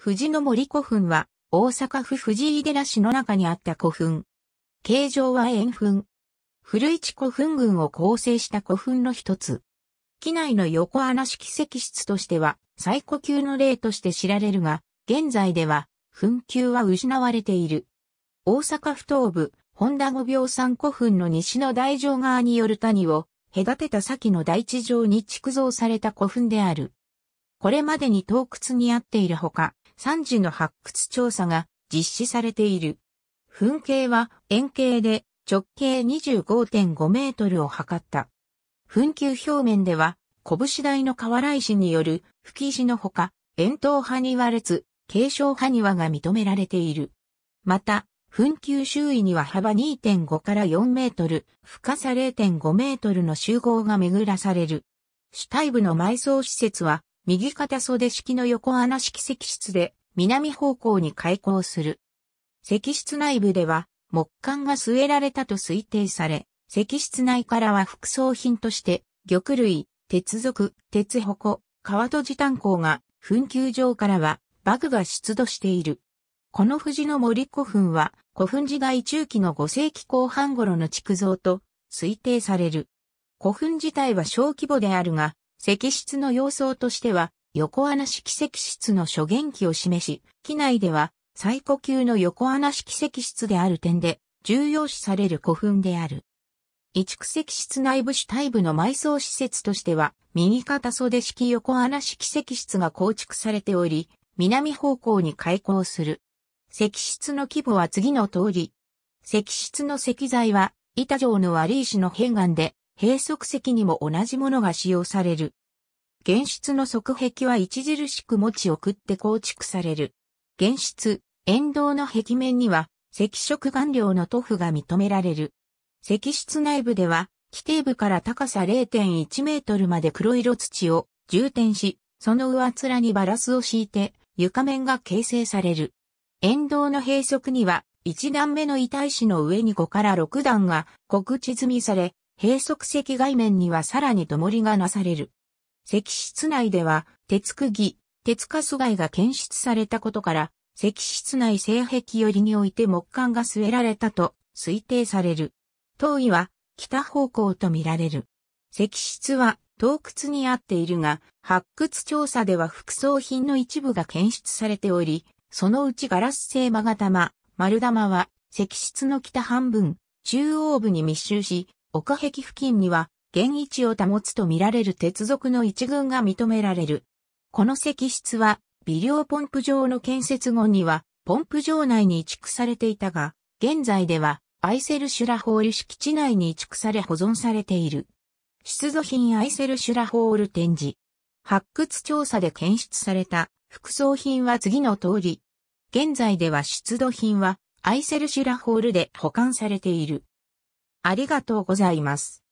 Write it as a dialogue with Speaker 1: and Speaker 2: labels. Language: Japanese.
Speaker 1: 藤の森古墳は、大阪府藤井寺市の中にあった古墳。形状は円墳。古市古墳群を構成した古墳の一つ。機内の横穴式石室としては、最古級の例として知られるが、現在では、墳丘は失われている。大阪府東部、本田五病山古墳の西の大城側による谷を、隔てた先の大地上に築造された古墳である。これまでに洞窟にあっているほか、三次の発掘調査が実施されている。噴景は円形で直径25.5メートルを測った。噴球表面では、拳台の河原石による吹石のほか、円筒派に割れ継承埴庭が認められている。また、噴球周囲には幅2.5から4メートル、深さ0.5メートルの集合が巡らされる。主体部の埋葬施設は、右肩袖式の横穴式石室で南方向に開口する。石室内部では木管が据えられたと推定され、石室内からは副葬品として玉類、鉄属、鉄矛、川戸時炭鉱が噴球場からはバグが出土している。この藤の森古墳は古墳時代中期の5世紀後半頃の築造と推定される。古墳自体は小規模であるが、石室の様相としては、横穴式石室の諸元器を示し、機内では最古級の横穴式石室である点で、重要視される古墳である。移築石室内部主体部の埋葬施設としては、右肩袖式横穴式石室が構築されており、南方向に開港する。石室の規模は次の通り。石室の石材は、板状の割石の片岩で、閉塞石にも同じものが使用される。原質の側壁は著しく持ち送って構築される。原質、沿道の壁面には、赤色顔料の塗布が認められる。石室内部では、基底部から高さ0.1メートルまで黒色土を充填し、その上面にバラスを敷いて床面が形成される。沿道の閉塞には、1段目の遺体紙の上に5から6段が告知済みされ、閉塞石外面にはさらに灯りがなされる。石室内では、鉄釘、鉄カス貝が検出されたことから、石室内性壁よりにおいて木管が据えられたと推定される。当位は北方向と見られる。石室は洞窟にあっているが、発掘調査では副葬品の一部が検出されており、そのうちガラス製マガ玉、丸玉は石室の北半分、中央部に密集し、岡壁付近には、現位置を保つと見られる鉄属の一群が認められる。この石室は、微量ポンプ場の建設後には、ポンプ場内に移築されていたが、現在では、アイセルシュラホール敷地内に移築され保存されている。出土品アイセルシュラホール展示。発掘調査で検出された副葬品は次の通り。現在では出土品はアイセルシュラホールで保管されている。ありがとうございます。